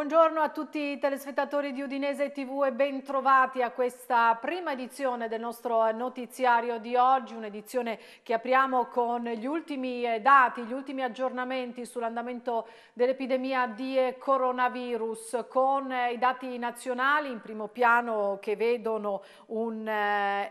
Buongiorno a tutti i telespettatori di Udinese TV e bentrovati a questa prima edizione del nostro notiziario di oggi, un'edizione che apriamo con gli ultimi eh, dati, gli ultimi aggiornamenti sull'andamento dell'epidemia di eh, coronavirus, con eh, i dati nazionali in primo piano che vedono un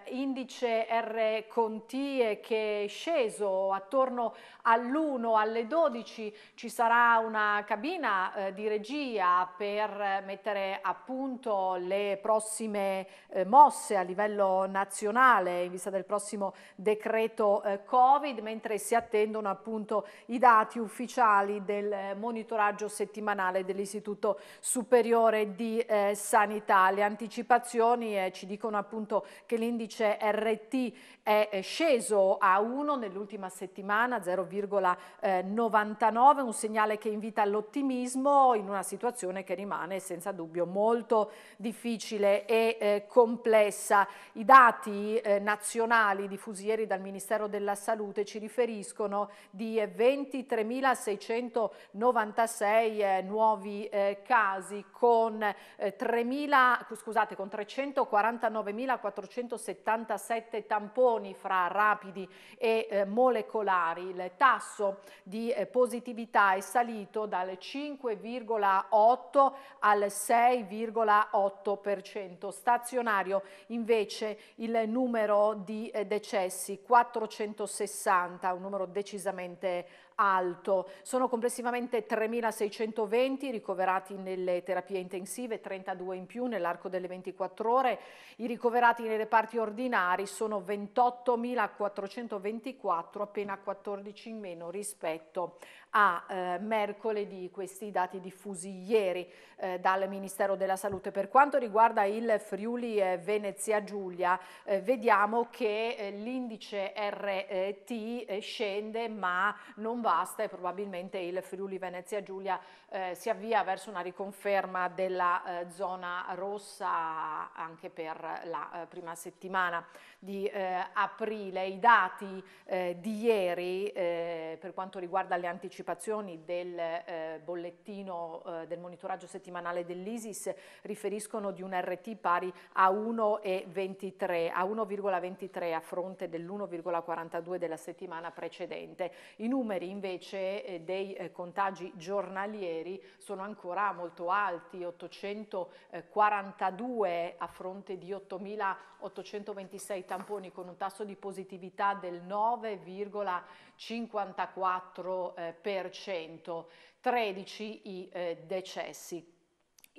indice R Contie che è sceso attorno all'1 alle 12, ci sarà una cabina di regia per mettere a punto le prossime eh, mosse a livello nazionale in vista del prossimo decreto eh, Covid, mentre si attendono appunto i dati ufficiali del eh, monitoraggio settimanale dell'Istituto Superiore di eh, Sanità. Le anticipazioni eh, ci dicono appunto che l'indice RT è sceso a 1 nell'ultima settimana, 0,99, eh, un segnale che invita all'ottimismo in una situazione situazione che rimane senza dubbio molto difficile e eh, complessa. I dati eh, nazionali diffusi ieri dal Ministero della Salute ci riferiscono di 23.696 eh, eh, nuovi eh, casi con, 3.000, scusate, con 349.477 tamponi fra rapidi e eh, molecolari. Il tasso di eh, positività è salito dal 5,8 dall'8 al 6,8%. Stazionario invece il numero di eh, decessi 460, un numero decisamente alto alto. Sono complessivamente 3.620 ricoverati nelle terapie intensive, 32 in più nell'arco delle 24 ore. I ricoverati nei reparti ordinari sono 28.424, appena 14 in meno rispetto a eh, mercoledì, questi dati diffusi ieri eh, dal Ministero della Salute. Per quanto riguarda il Friuli eh, Venezia Giulia, eh, vediamo che eh, l'indice RT eh, scende ma non va basta e probabilmente il Friuli Venezia Giulia eh, si avvia verso una riconferma della eh, zona rossa anche per la eh, prima settimana di eh, aprile. I dati eh, di ieri eh, per quanto riguarda le anticipazioni del bollettino del monitoraggio settimanale dell'ISIS riferiscono di un RT pari a 1,23 a, a fronte dell'1,42 della settimana precedente. I numeri invece eh, dei eh, contagi giornalieri sono ancora molto alti, 842 eh, a fronte di 8.826 tamponi con un tasso di positività del 9,54%, 13 i decessi.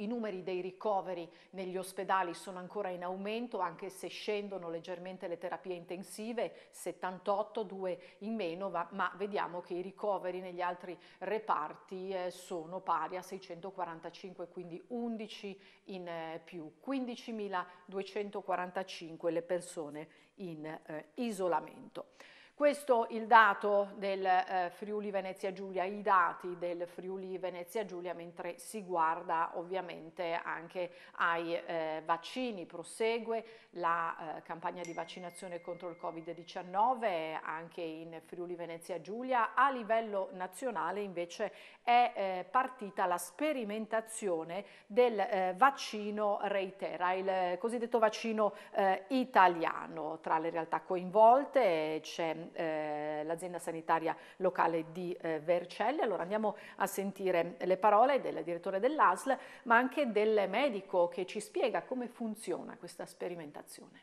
I numeri dei ricoveri negli ospedali sono ancora in aumento, anche se scendono leggermente le terapie intensive, 78, 2 in meno, ma vediamo che i ricoveri negli altri reparti eh, sono pari a 645, quindi 11 in eh, più, 15.245 le persone in eh, isolamento. Questo è il dato del eh, Friuli Venezia Giulia, i dati del Friuli Venezia Giulia, mentre si guarda ovviamente anche ai eh, vaccini. Prosegue la eh, campagna di vaccinazione contro il Covid-19 anche in Friuli Venezia Giulia. A livello nazionale invece è eh, partita la sperimentazione del eh, vaccino Reitera, il eh, cosiddetto vaccino italiano. Tra le realtà coinvolte c'è eh, l'azienda sanitaria locale di eh, Vercelli. Allora andiamo a sentire le parole del direttore dell'ASL, ma anche del medico che ci spiega come funziona questa sperimentazione.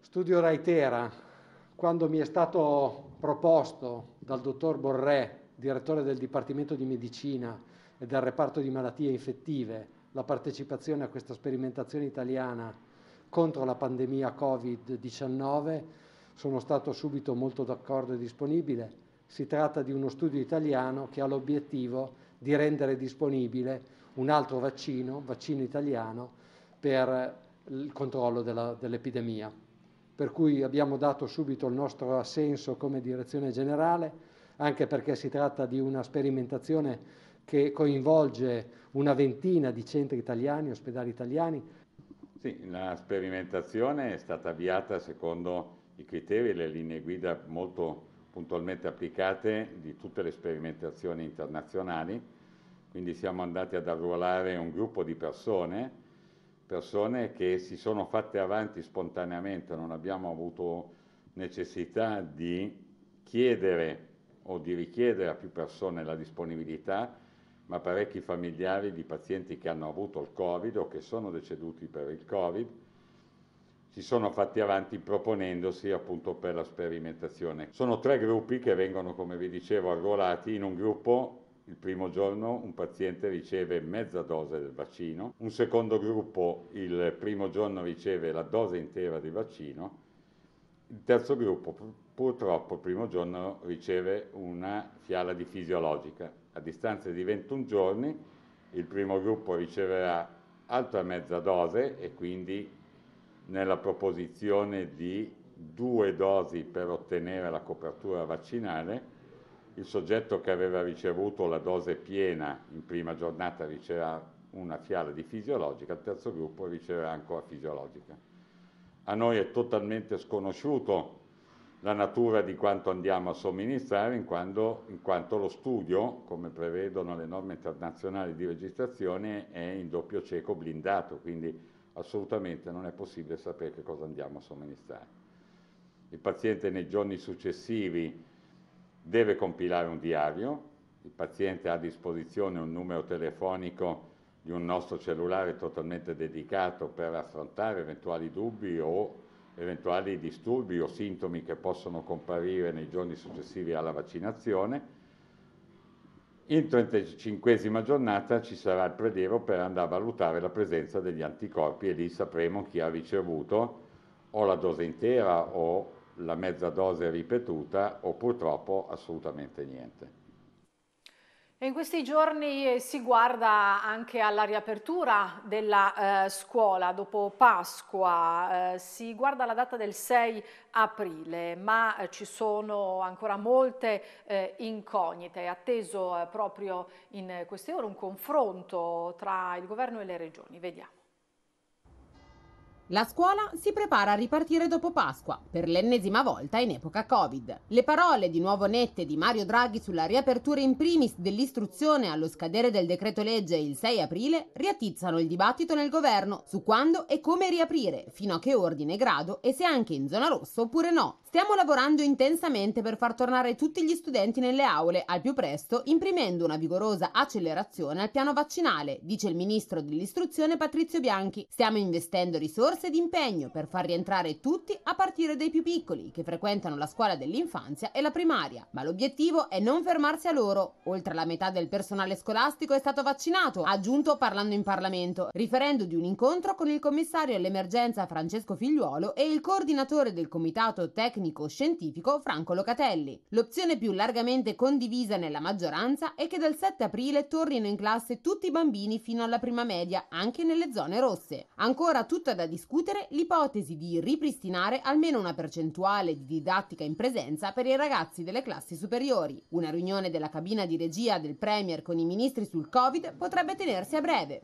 Studio Raitera, quando mi è stato proposto dal dottor Borré, direttore del Dipartimento di Medicina e del reparto di malattie infettive, la partecipazione a questa sperimentazione italiana contro la pandemia Covid-19, sono stato subito molto d'accordo e disponibile. Si tratta di uno studio italiano che ha l'obiettivo di rendere disponibile un altro vaccino, vaccino italiano, per il controllo dell'epidemia. per cui abbiamo dato subito il nostro assenso come direzione generale, anche perché si tratta di una sperimentazione che coinvolge una ventina di centri italiani, ospedali italiani. Sì, la sperimentazione è stata avviata secondo i criteri e le linee guida molto puntualmente applicate di tutte le sperimentazioni internazionali, quindi siamo andati ad arruolare un gruppo di persone, persone che si sono fatte avanti spontaneamente, non abbiamo avuto necessità di chiedere o di richiedere a più persone la disponibilità, ma parecchi familiari di pazienti che hanno avuto il Covid o che sono deceduti per il Covid si sono fatti avanti proponendosi appunto per la sperimentazione. Sono tre gruppi che vengono, come vi dicevo, arruolati in un gruppo il primo giorno un paziente riceve mezza dose del vaccino, un secondo gruppo il primo giorno riceve la dose intera di vaccino, il terzo gruppo purtroppo il primo giorno riceve una fiala di fisiologica. A distanza di 21 giorni il primo gruppo riceverà altra mezza dose e quindi nella proposizione di due dosi per ottenere la copertura vaccinale, il soggetto che aveva ricevuto la dose piena in prima giornata riceverà una fiala di fisiologica, il terzo gruppo riceverà ancora fisiologica. A noi è totalmente sconosciuto la natura di quanto andiamo a somministrare, in quanto, in quanto lo studio, come prevedono le norme internazionali di registrazione, è in doppio cieco blindato, quindi assolutamente non è possibile sapere che cosa andiamo a somministrare. Il paziente nei giorni successivi deve compilare un diario, il paziente ha a disposizione un numero telefonico di un nostro cellulare totalmente dedicato per affrontare eventuali dubbi o eventuali disturbi o sintomi che possono comparire nei giorni successivi alla vaccinazione in 35 giornata ci sarà il prelievo per andare a valutare la presenza degli anticorpi e lì sapremo chi ha ricevuto o la dose intera o la mezza dose ripetuta o purtroppo assolutamente niente. In questi giorni eh, si guarda anche alla riapertura della eh, scuola dopo Pasqua, eh, si guarda la data del 6 aprile, ma eh, ci sono ancora molte eh, incognite. È atteso eh, proprio in queste ore un confronto tra il governo e le regioni. Vediamo. La scuola si prepara a ripartire dopo Pasqua, per l'ennesima volta in epoca Covid. Le parole di nuovo nette di Mario Draghi sulla riapertura in primis dell'istruzione allo scadere del decreto legge il 6 aprile riattizzano il dibattito nel governo su quando e come riaprire, fino a che ordine e grado e se anche in zona rossa oppure no. Stiamo lavorando intensamente per far tornare tutti gli studenti nelle aule al più presto, imprimendo una vigorosa accelerazione al piano vaccinale, dice il ministro dell'istruzione Patrizio Bianchi. Stiamo investendo risorse ed impegno per far rientrare tutti a partire dai più piccoli che frequentano la scuola dell'infanzia e la primaria, ma l'obiettivo è non fermarsi a loro. Oltre la metà del personale scolastico è stato vaccinato, ha aggiunto parlando in Parlamento, riferendo di un incontro con il commissario all'emergenza Francesco Figliuolo e il coordinatore del comitato tecnico tecnico-scientifico Franco Locatelli. L'opzione più largamente condivisa nella maggioranza è che dal 7 aprile tornino in classe tutti i bambini fino alla prima media, anche nelle zone rosse. Ancora tutta da discutere l'ipotesi di ripristinare almeno una percentuale di didattica in presenza per i ragazzi delle classi superiori. Una riunione della cabina di regia del Premier con i ministri sul Covid potrebbe tenersi a breve.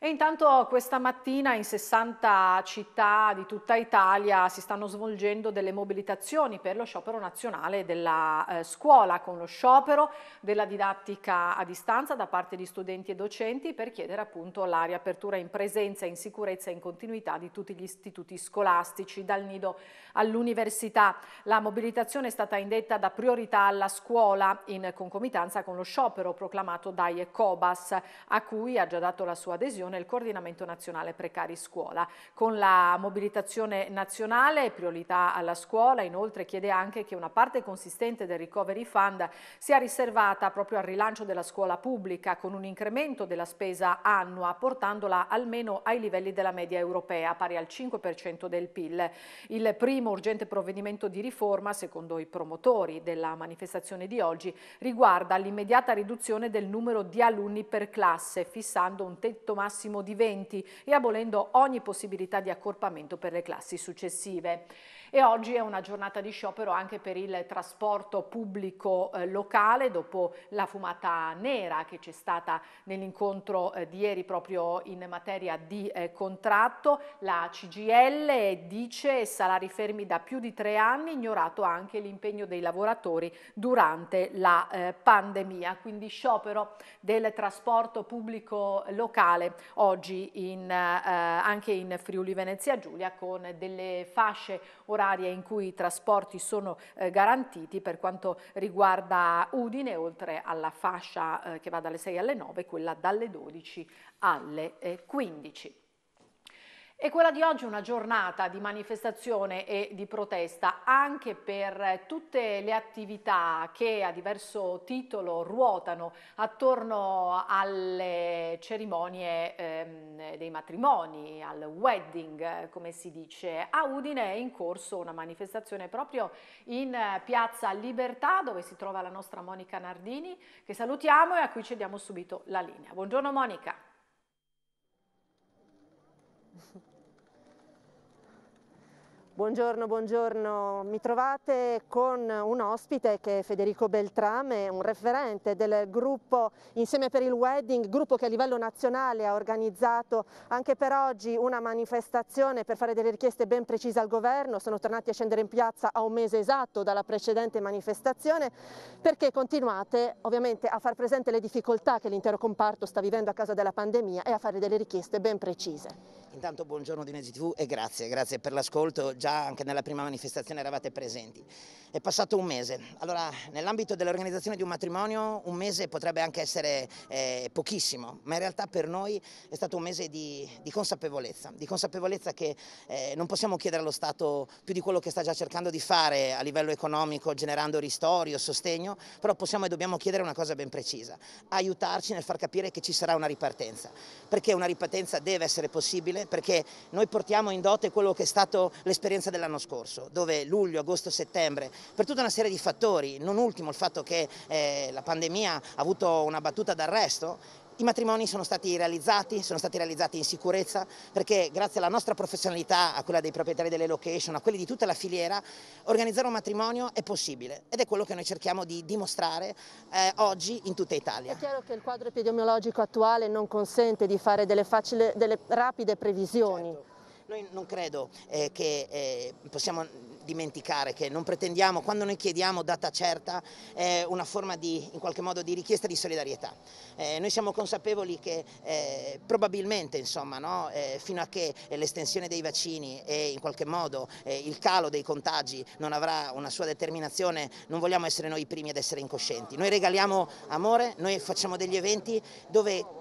E intanto questa mattina in 60 città di tutta Italia si stanno svolgendo delle mobilitazioni per lo sciopero nazionale della eh, scuola, con lo sciopero della didattica a distanza da parte di studenti e docenti per chiedere appunto la riapertura in presenza, in sicurezza e in continuità di tutti gli istituti scolastici, dal nido all'università. La mobilitazione è stata indetta da priorità alla scuola in concomitanza con lo sciopero proclamato dai COBAS a cui ha già dato la sua adesione il coordinamento nazionale precari scuola. Con la mobilitazione nazionale, priorità alla scuola, inoltre chiede anche che una parte consistente del recovery fund sia riservata proprio al rilancio della scuola pubblica con un incremento della spesa annua portandola almeno ai livelli della media europea pari al 5% del PIL. Il primo urgente provvedimento di riforma, secondo i promotori della manifestazione di oggi, riguarda l'immediata riduzione del numero di alunni per classe fissando un tetto massimo massimo di 20 e abolendo ogni possibilità di accorpamento per le classi successive. E oggi è una giornata di sciopero anche per il trasporto pubblico eh, locale dopo la fumata nera che c'è stata nell'incontro eh, di ieri proprio in materia di eh, contratto. La CGL dice salari fermi da più di tre anni, ignorato anche l'impegno dei lavoratori durante la eh, pandemia. Quindi sciopero del trasporto pubblico locale oggi in, eh, anche in Friuli Venezia Giulia con delle fasce orarie in cui i trasporti sono eh, garantiti per quanto riguarda Udine, oltre alla fascia eh, che va dalle 6 alle 9, quella dalle 12 alle 15. Eh, e quella di oggi è una giornata di manifestazione e di protesta anche per tutte le attività che a diverso titolo ruotano attorno alle cerimonie ehm, dei matrimoni, al wedding come si dice. A Udine è in corso una manifestazione proprio in eh, piazza Libertà dove si trova la nostra Monica Nardini che salutiamo e a cui cediamo subito la linea. Buongiorno Monica. Buongiorno, buongiorno. Mi trovate con un ospite che è Federico Beltrame, un referente del gruppo Insieme per il Wedding, gruppo che a livello nazionale ha organizzato anche per oggi una manifestazione per fare delle richieste ben precise al governo. Sono tornati a scendere in piazza a un mese esatto dalla precedente manifestazione perché continuate ovviamente a far presente le difficoltà che l'intero comparto sta vivendo a causa della pandemia e a fare delle richieste ben precise. Intanto buongiorno Dinesi TV e grazie, grazie per l'ascolto già anche nella prima manifestazione eravate presenti. È passato un mese, allora nell'ambito dell'organizzazione di un matrimonio un mese potrebbe anche essere eh, pochissimo, ma in realtà per noi è stato un mese di, di consapevolezza, di consapevolezza che eh, non possiamo chiedere allo Stato più di quello che sta già cercando di fare a livello economico, generando ristori o sostegno, però possiamo e dobbiamo chiedere una cosa ben precisa, aiutarci nel far capire che ci sarà una ripartenza, perché una ripartenza deve essere possibile, perché noi portiamo in dote quello che è stato l'esperienza differenza dell'anno scorso, dove luglio, agosto, settembre, per tutta una serie di fattori, non ultimo il fatto che eh, la pandemia ha avuto una battuta d'arresto, i matrimoni sono stati realizzati, sono stati realizzati in sicurezza perché grazie alla nostra professionalità, a quella dei proprietari delle location, a quelli di tutta la filiera, organizzare un matrimonio è possibile ed è quello che noi cerchiamo di dimostrare eh, oggi in tutta Italia. È chiaro che il quadro epidemiologico attuale non consente di fare delle, facile, delle rapide previsioni. Certo. Noi non credo eh, che eh, possiamo dimenticare che non pretendiamo, quando noi chiediamo data certa, eh, una forma di, in qualche modo di richiesta di solidarietà. Eh, noi siamo consapevoli che eh, probabilmente, insomma, no, eh, fino a che l'estensione dei vaccini e in qualche modo eh, il calo dei contagi non avrà una sua determinazione, non vogliamo essere noi i primi ad essere incoscienti. Noi regaliamo amore, noi facciamo degli eventi dove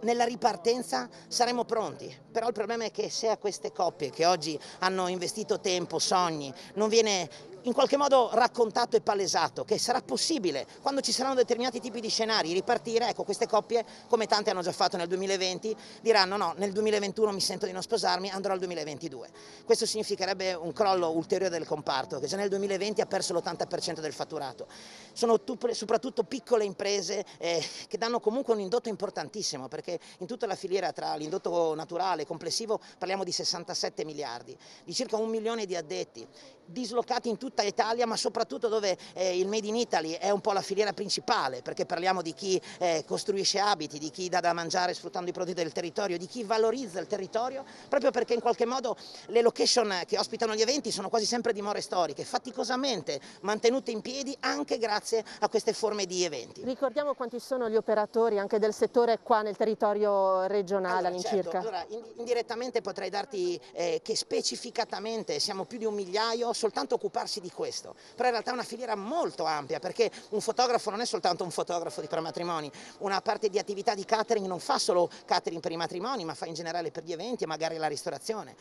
nella ripartenza saremo pronti, però il problema è che se a queste coppie che oggi hanno investito tempo, sogni, non viene in qualche modo raccontato e palesato che sarà possibile quando ci saranno determinati tipi di scenari ripartire, ecco queste coppie come tante hanno già fatto nel 2020 diranno no, nel 2021 mi sento di non sposarmi, andrò al 2022. Questo significherebbe un crollo ulteriore del comparto che già nel 2020 ha perso l'80% del fatturato. Sono soprattutto piccole imprese eh, che danno comunque un indotto importantissimo perché in tutta la filiera tra l'indotto naturale e complessivo parliamo di 67 miliardi, di circa un milione di addetti dislocati in tutta Italia, ma soprattutto dove eh, il Made in Italy è un po' la filiera principale, perché parliamo di chi eh, costruisce abiti, di chi dà da mangiare sfruttando i prodotti del territorio, di chi valorizza il territorio, proprio perché in qualche modo le location che ospitano gli eventi sono quasi sempre dimore storiche, faticosamente mantenute in piedi anche grazie a queste forme di eventi. Ricordiamo quanti sono gli operatori anche del settore qua nel territorio regionale certo. all'incirca. Allora, certo. allora ind indirettamente potrei darti eh, che specificatamente siamo più di un migliaio soltanto occuparsi di questo, però in realtà è una filiera molto ampia perché un fotografo non è soltanto un fotografo di prematrimoni, una parte di attività di catering non fa solo catering per i matrimoni ma fa in generale per gli eventi e magari la ristorazione.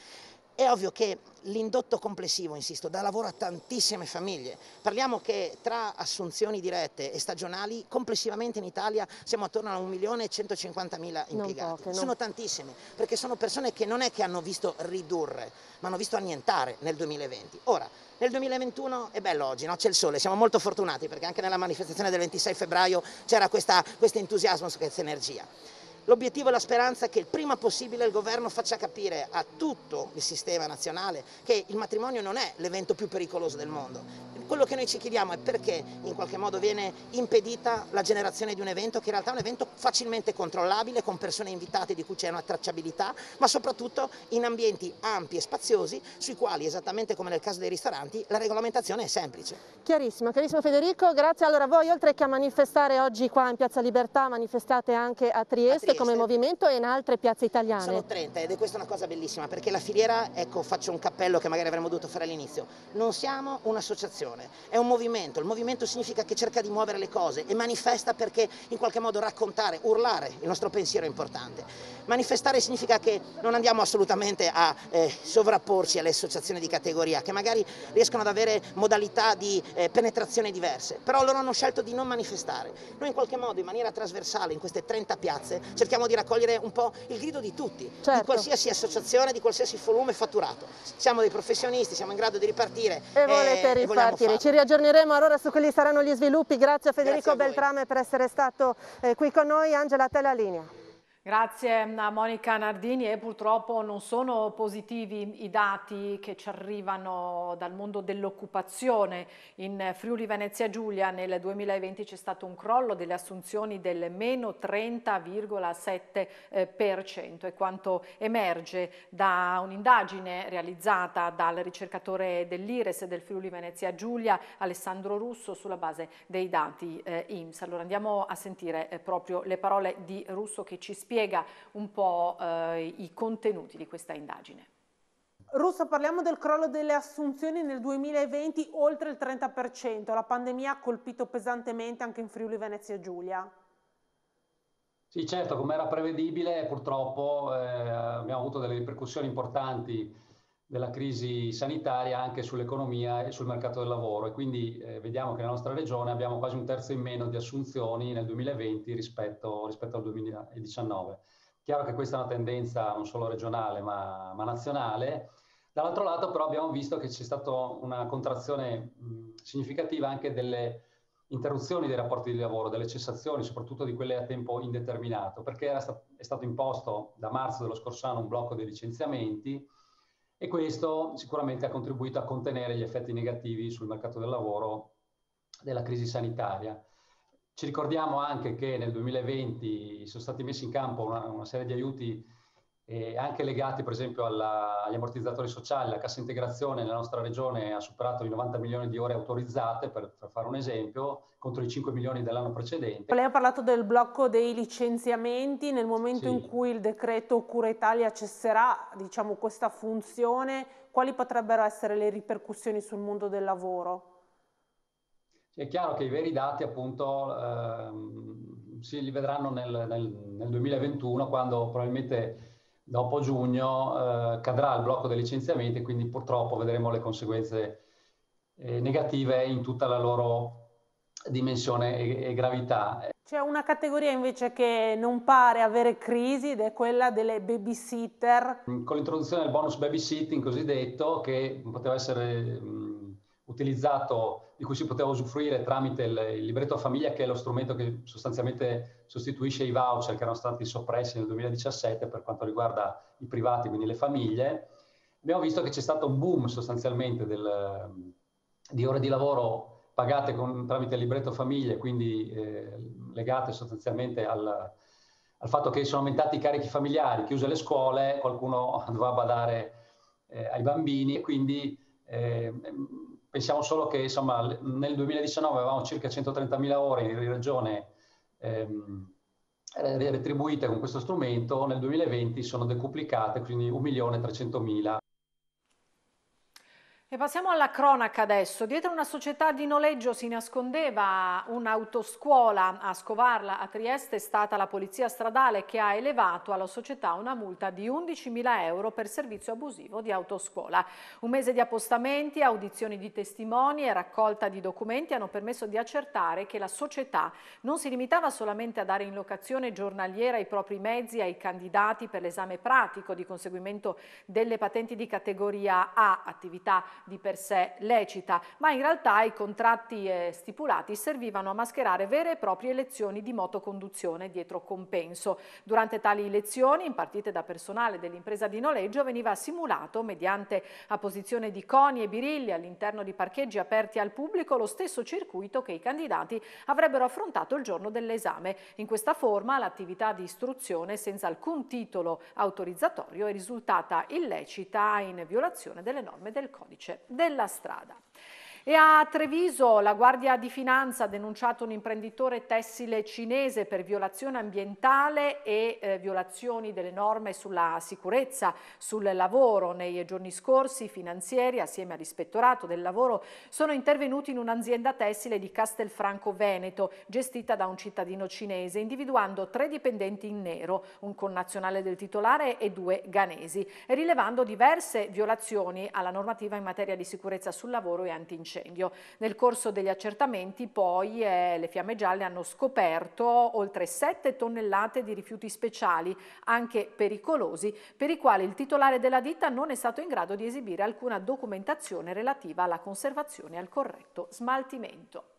È ovvio che l'indotto complessivo, insisto, dà lavoro a tantissime famiglie. Parliamo che tra assunzioni dirette e stagionali, complessivamente in Italia siamo attorno a 1.150.000 impiegati. Poche, sono tantissime, perché sono persone che non è che hanno visto ridurre, ma hanno visto annientare nel 2020. Ora, nel 2021 è bello oggi, no? c'è il sole, siamo molto fortunati perché anche nella manifestazione del 26 febbraio c'era questo entusiasmo, questa energia. L'obiettivo e la speranza è che il prima possibile il governo faccia capire a tutto il sistema nazionale che il matrimonio non è l'evento più pericoloso del mondo. Quello che noi ci chiediamo è perché in qualche modo viene impedita la generazione di un evento che in realtà è un evento facilmente controllabile, con persone invitate di cui c'è una tracciabilità, ma soprattutto in ambienti ampi e spaziosi sui quali, esattamente come nel caso dei ristoranti, la regolamentazione è semplice. Chiarissimo, chiarissimo Federico, grazie. Allora voi oltre che a manifestare oggi qua in Piazza Libertà manifestate anche a Trieste. A Trieste come movimento e in altre piazze italiane? Sono 30 ed è questa una cosa bellissima perché la filiera, ecco faccio un cappello che magari avremmo dovuto fare all'inizio, non siamo un'associazione, è un movimento, il movimento significa che cerca di muovere le cose e manifesta perché in qualche modo raccontare, urlare il nostro pensiero è importante. Manifestare significa che non andiamo assolutamente a eh, sovrapporci alle associazioni di categoria che magari riescono ad avere modalità di eh, penetrazione diverse, però loro hanno scelto di non manifestare. Noi in qualche modo in maniera trasversale in queste 30 piazze cerchiamo cerchiamo di raccogliere un po' il grido di tutti, certo. di qualsiasi associazione, di qualsiasi volume fatturato. Siamo dei professionisti, siamo in grado di ripartire. E, eh, e volete ripartire. E Ci riaggiorneremo allora su quelli saranno gli sviluppi. Grazie a Federico Grazie a Beltrame per essere stato eh, qui con noi. Angela, te la linea. Grazie a Monica Nardini e purtroppo non sono positivi i dati che ci arrivano dal mondo dell'occupazione. In Friuli Venezia Giulia nel 2020 c'è stato un crollo delle assunzioni del meno 30,7% eh, è quanto emerge da un'indagine realizzata dal ricercatore dell'Ires del Friuli Venezia Giulia Alessandro Russo sulla base dei dati eh, IMSS. Allora andiamo a sentire eh, proprio le parole di Russo che ci spiega spiega un po' eh, i contenuti di questa indagine. Russo, parliamo del crollo delle assunzioni nel 2020 oltre il 30%. La pandemia ha colpito pesantemente anche in Friuli Venezia Giulia. Sì, certo, come era prevedibile, purtroppo eh, abbiamo avuto delle ripercussioni importanti della crisi sanitaria anche sull'economia e sul mercato del lavoro e quindi eh, vediamo che nella nostra regione abbiamo quasi un terzo in meno di assunzioni nel 2020 rispetto, rispetto al 2019. Chiaro che questa è una tendenza non solo regionale ma, ma nazionale. Dall'altro lato però abbiamo visto che c'è stata una contrazione mh, significativa anche delle interruzioni dei rapporti di lavoro, delle cessazioni, soprattutto di quelle a tempo indeterminato, perché sta- è stato imposto da marzo dello scorso anno un blocco dei licenziamenti, e questo sicuramente ha contribuito a contenere gli effetti negativi sul mercato del lavoro della crisi sanitaria. Ci ricordiamo anche che nel 2020 sono stati messi in campo una, una serie di aiuti e anche legati per esempio alla, agli ammortizzatori sociali, la cassa integrazione nella nostra regione ha superato i 90 milioni di ore autorizzate, per, per fare un esempio, contro i 5 milioni dell'anno precedente. Lei ha parlato del blocco dei licenziamenti, nel momento sì. in cui il decreto Cura Italia cesserà diciamo, questa funzione, quali potrebbero essere le ripercussioni sul mondo del lavoro? È chiaro che i veri dati appunto ehm, si li vedranno nel, nel, nel 2021 quando probabilmente dopo giugno eh, cadrà il blocco dei licenziamenti quindi purtroppo vedremo le conseguenze eh, negative in tutta la loro dimensione e, e gravità. C'è una categoria invece che non pare avere crisi ed è quella delle babysitter. Con l'introduzione del bonus babysitting cosiddetto, che poteva essere mm, utilizzato, di cui si poteva usufruire tramite il, libretto famiglia, che è lo strumento che sostanzialmente sostituisce i voucher che erano stati soppressi nel 2017 per quanto riguarda i privati, quindi le famiglie. Abbiamo visto che c'è stato un boom sostanzialmente del, di ore di lavoro pagate con, tramite il libretto famiglie, quindi eh, legate sostanzialmente al, al, fatto che sono aumentati i carichi familiari, chiuse le scuole, qualcuno doveva badare eh, ai bambini e quindi eh, pensiamo solo che insomma, nel 2019 avevamo circa 130.000 ore in regione ehm, eh, retribuite con questo strumento, nel 2020 sono decuplicate, quindi 1.300.000 e passiamo alla cronaca adesso. Dietro una società di noleggio si nascondeva un'autoscuola. A scovarla a Trieste è stata la polizia stradale che ha elevato alla società una multa di 11.000 euro per servizio abusivo di autoscuola. Un mese di appostamenti, audizioni di testimoni e raccolta di documenti hanno permesso di accertare che la società non si limitava solamente a dare in locazione giornaliera i propri mezzi ai candidati per l'esame pratico di conseguimento delle patenti di categoria A, attività di per sé lecita, ma in realtà i contratti eh, stipulati servivano a mascherare vere e proprie lezioni di motoconduzione dietro compenso. Durante tali lezioni, impartite da personale dell'impresa di noleggio, veniva simulato, mediante apposizione di coni e birilli all'interno di parcheggi aperti al pubblico, lo stesso circuito che i candidati avrebbero affrontato il giorno dell'esame. In questa forma l'attività di istruzione senza alcun titolo autorizzatorio è risultata illecita in violazione delle norme del codice superficie della strada. E a Treviso la Guardia di Finanza ha denunciato un imprenditore tessile cinese per violazione ambientale e eh, violazioni delle norme sulla sicurezza sul lavoro. Nei giorni scorsi i finanzieri assieme all'ispettorato del lavoro sono intervenuti in un'azienda tessile di Castelfranco Veneto gestita da un cittadino cinese individuando tre dipendenti in nero, un connazionale del titolare e due ganesi, rilevando diverse violazioni alla normativa in materia di sicurezza sul lavoro e antincendio l'incendio. Nel corso degli accertamenti poi eh, le fiamme gialle hanno scoperto oltre 7 tonnellate di rifiuti speciali, anche pericolosi, per i quali il titolare della ditta non è stato in grado di esibire alcuna documentazione relativa alla conservazione e al corretto smaltimento.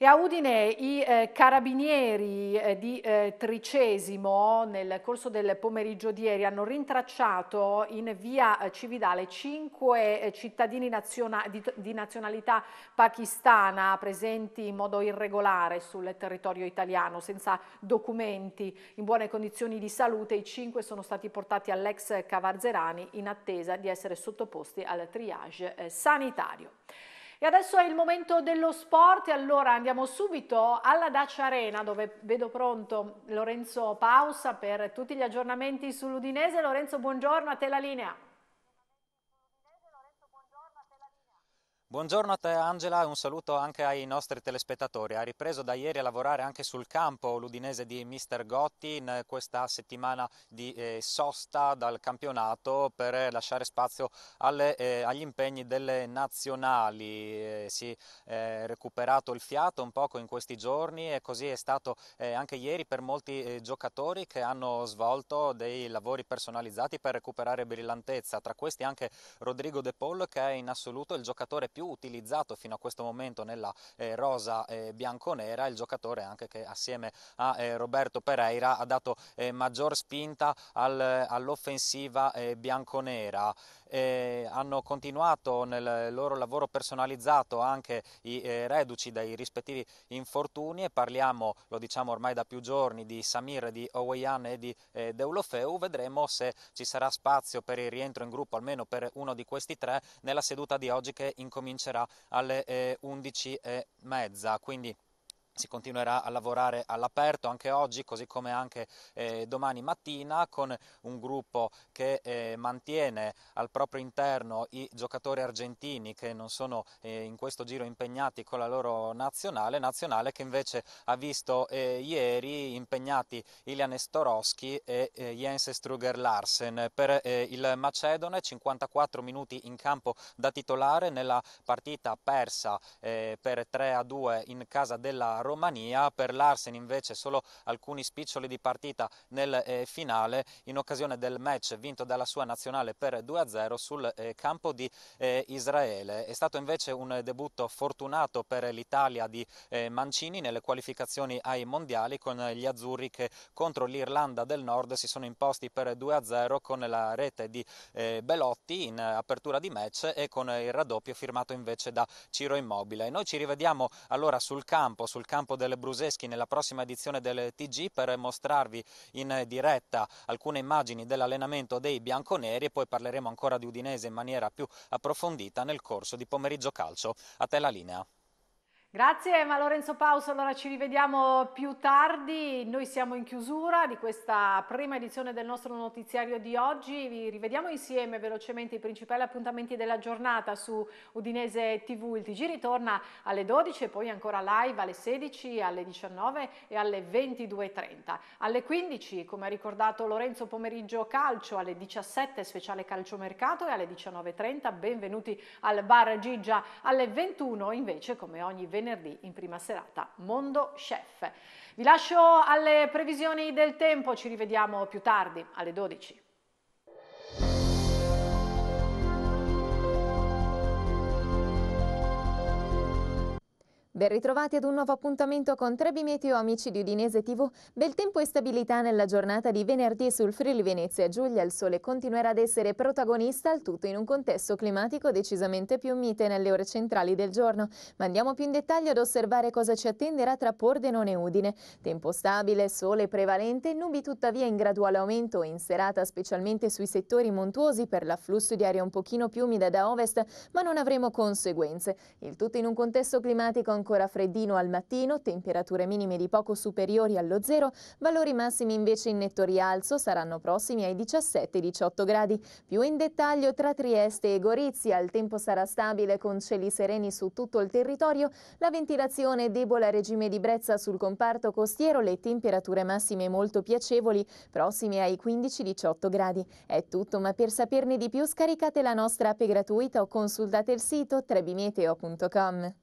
E a Udine i eh, carabinieri eh, di eh, Tricesimo nel corso del pomeriggio di ieri hanno rintracciato in via eh, Cividale cinque eh, cittadini naziona di, di, nazionalità pakistana presenti in modo irregolare sul territorio italiano senza documenti, in buone condizioni di salute. I cinque sono stati portati all'ex Cavarzerani in attesa di essere sottoposti al triage eh, sanitario. E adesso è il momento dello sport e allora andiamo subito alla Dacia Arena dove vedo pronto Lorenzo Pausa per tutti gli aggiornamenti sull'Udinese. Lorenzo, buongiorno, a te la linea. Buongiorno a te Angela un saluto anche ai nostri telespettatori. Ha ripreso da ieri a lavorare anche sul campo l'udinese di Mister Gotti in questa settimana di eh, sosta dal campionato per lasciare spazio alle, eh, agli impegni delle nazionali. Eh, si è recuperato il fiato un poco in questi giorni e così è stato eh, anche ieri per molti eh, giocatori che hanno svolto dei lavori personalizzati per recuperare brillantezza. Tra questi anche Rodrigo De Paul che è in assoluto il giocatore più più utilizzato fino a questo momento nella eh, rosa eh, bianconera, il giocatore anche che assieme a eh, Roberto Pereira ha dato eh, maggior spinta al, eh, all'offensiva eh, bianconera eh, hanno continuato nel loro lavoro personalizzato anche i eh, reduci dai rispettivi infortuni e parliamo, lo diciamo ormai da più giorni, di Samir, di Oweyan e di eh, Deulofeu, vedremo se ci sarà spazio per il rientro in gruppo almeno per uno di questi tre nella seduta di oggi che incomincerà alle 11.30. Quindi si continuerà a lavorare all'aperto anche oggi così come anche eh, domani mattina con un gruppo che eh, mantiene al proprio interno i giocatori argentini che non sono eh, in questo giro impegnati con la loro nazionale, nazionale che invece ha visto eh, ieri impegnati Ilian Storoschi e eh, Jens Struger Larsen per eh, il Macedone 54 minuti in campo da titolare nella partita persa per 3 a 2 in casa della Roma Romania, per l'Arsen invece solo alcuni spiccioli di partita nel eh, finale in occasione del match vinto dalla sua nazionale per 2-0 sul eh, campo di eh, Israele. È stato invece un debutto fortunato per l'Italia di eh, Mancini nelle qualificazioni ai mondiali con gli azzurri che contro l'Irlanda del Nord si sono imposti per 2-0 con la rete di eh, Belotti in apertura di match e con il raddoppio firmato invece da Ciro Immobile. Noi ci rivediamo allora sul campo, sul campo campo delle Bruseschi nella prossima edizione del TG per mostrarvi in diretta alcune immagini dell'allenamento dei bianconeri e poi parleremo ancora di Udinese in maniera più approfondita nel corso di pomeriggio calcio. A te la linea. Grazie, ma Lorenzo Pauso, allora ci rivediamo più tardi, noi siamo in chiusura di questa prima edizione del nostro notiziario di oggi, vi rivediamo insieme velocemente i principali appuntamenti della giornata su Udinese TV, il TG ritorna alle 12 e poi ancora live alle 16, alle 19 e alle 22.30. Alle 15, come ha ricordato Lorenzo, pomeriggio calcio, alle 17 speciale calciomercato e alle 19.30, benvenuti al Bar Gigia, alle 21 invece come ogni 20 venerdì in prima serata Mondo Chef. Vi lascio alle previsioni del tempo, ci rivediamo più tardi alle 12. Ben ritrovati ad un nuovo appuntamento con Trebi Meteo amici di Udinese TV. Bel tempo e stabilità nella giornata di venerdì sul Friuli Venezia Giulia. Il sole continuerà ad essere protagonista, al tutto in un contesto climatico decisamente più mite nelle ore centrali del giorno. Ma andiamo più in dettaglio ad osservare cosa ci attenderà tra Pordenone e Udine. Tempo stabile, sole prevalente, nubi tuttavia in graduale aumento in serata specialmente sui settori montuosi per l'afflusso di aria un pochino più umida da ovest, ma non avremo conseguenze. Il tutto in un contesto climatico ancora ancora freddino al mattino, temperature minime di poco superiori allo zero, valori massimi invece in netto rialzo saranno prossimi ai 17-18 gradi. Più in dettaglio tra Trieste e Gorizia il tempo sarà stabile con cieli sereni su tutto il territorio, la ventilazione debole a regime di brezza sul comparto costiero, le temperature massime molto piacevoli, prossime ai 15-18 gradi. È tutto, ma per saperne di più scaricate la nostra app gratuita o consultate il sito trebimeteo.com.